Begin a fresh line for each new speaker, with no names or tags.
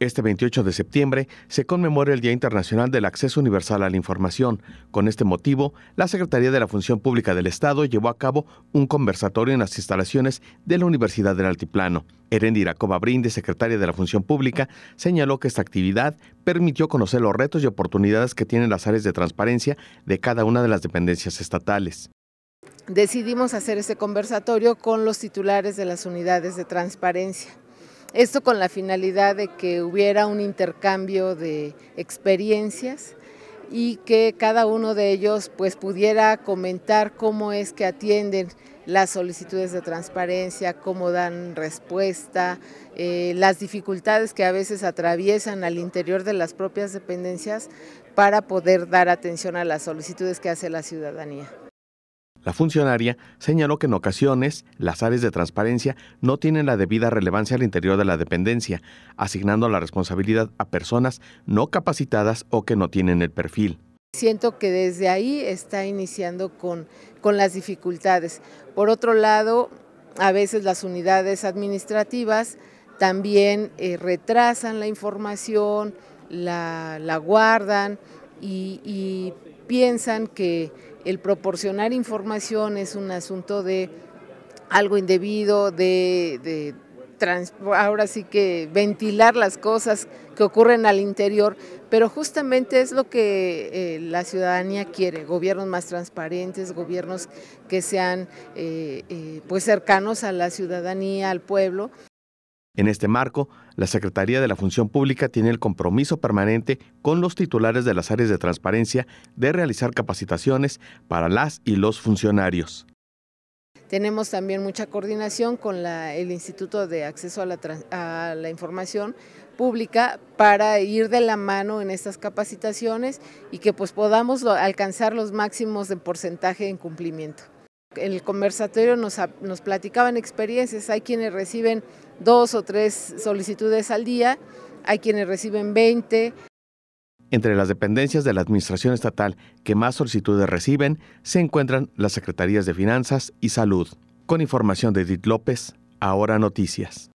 Este 28 de septiembre se conmemora el Día Internacional del Acceso Universal a la Información. Con este motivo, la Secretaría de la Función Pública del Estado llevó a cabo un conversatorio en las instalaciones de la Universidad del Altiplano. Erendi Iracoba Brinde, secretaria de la Función Pública, señaló que esta actividad permitió conocer los retos y oportunidades que tienen las áreas de transparencia de cada una de las dependencias estatales
decidimos hacer este conversatorio con los titulares de las unidades de transparencia. Esto con la finalidad de que hubiera un intercambio de experiencias y que cada uno de ellos pues, pudiera comentar cómo es que atienden las solicitudes de transparencia, cómo dan respuesta, eh, las dificultades que a veces atraviesan al interior de las propias dependencias para poder dar atención a las solicitudes que hace la ciudadanía.
La funcionaria señaló que en ocasiones las áreas de transparencia no tienen la debida relevancia al interior de la dependencia, asignando la responsabilidad a personas no capacitadas o que no tienen el perfil.
Siento que desde ahí está iniciando con, con las dificultades. Por otro lado, a veces las unidades administrativas también eh, retrasan la información, la, guardan y, y piensan que el proporcionar información es un asunto de algo indebido, de, ahora sí que ventilar las cosas que ocurren al interior, pero justamente es lo que eh, la ciudadanía quiere, gobiernos más transparentes, gobiernos que sean eh, eh, pues cercanos a la ciudadanía, al pueblo.
En este marco, la Secretaría de la Función Pública tiene el compromiso permanente con los titulares de las áreas de transparencia de realizar capacitaciones para las y los funcionarios.
Tenemos también mucha coordinación con el Instituto de Acceso a la, Información Pública para ir de la mano en estas capacitaciones y que pues podamos alcanzar los máximos de porcentaje en cumplimiento el conversatorio nos, nos platicaban experiencias, hay quienes reciben dos o tres solicitudes al día, hay quienes reciben 20.
Entre las dependencias de la Administración Estatal que más solicitudes reciben se encuentran las Secretarías de Finanzas y Salud. Con información de Edith López, Ahora Noticias.